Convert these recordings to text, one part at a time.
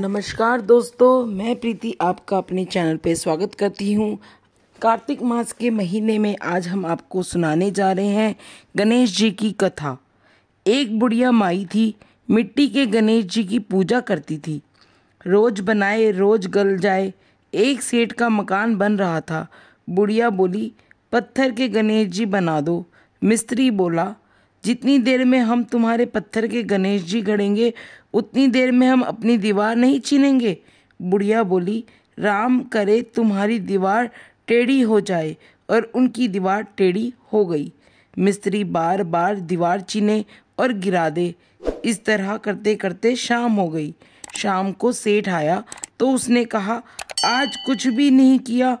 नमस्कार दोस्तों मैं प्रीति आपका अपने चैनल पर स्वागत करती हूँ कार्तिक मास के महीने में आज हम आपको सुनाने जा रहे हैं गणेश जी की कथा एक बुढ़िया माई थी मिट्टी के गणेश जी की पूजा करती थी रोज बनाए रोज गल जाए एक सेठ का मकान बन रहा था बुढ़िया बोली पत्थर के गणेश जी बना दो मिस्त्री बोला जितनी देर में हम तुम्हारे पत्थर के गणेश जी गड़ेंगे उतनी देर में हम अपनी दीवार नहीं छीनेंगे बुढ़िया बोली राम करे तुम्हारी दीवार टेढ़ी हो जाए और उनकी दीवार टेढ़ी हो गई मिस्त्री बार बार दीवार छीने और गिरा दे इस तरह करते करते शाम हो गई शाम को सेठ आया तो उसने कहा आज कुछ भी नहीं किया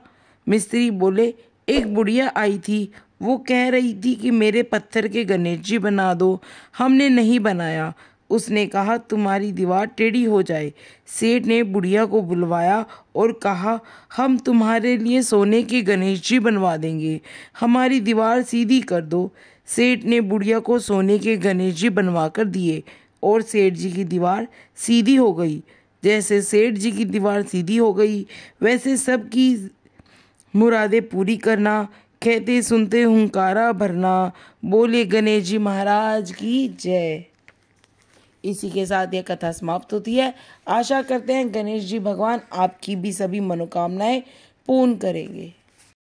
मिस्त्री बोले एक बुढ़िया आई थी वो कह रही थी कि मेरे पत्थर के गणेश जी बना दो हमने नहीं बनाया उसने कहा तुम्हारी दीवार टेढ़ी हो जाए सेठ ने बुढ़िया को बुलवाया और कहा हम तुम्हारे लिए सोने के गणेश जी बनवा देंगे हमारी दीवार सीधी कर दो सेठ ने बुढ़िया को सोने के गणेश जी बनवा कर दिए और सेठ जी की दीवार सीधी हो गई जैसे सेठ जी की दीवार सीधी हो गई वैसे सबकी मुरादें पूरी करना कहते सुनते हुंकारा भरना बोले गणेश जी महाराज की जय इसी के साथ यह कथा समाप्त होती है आशा करते हैं गणेश जी भगवान आपकी भी सभी मनोकामनाएं पूर्ण करेंगे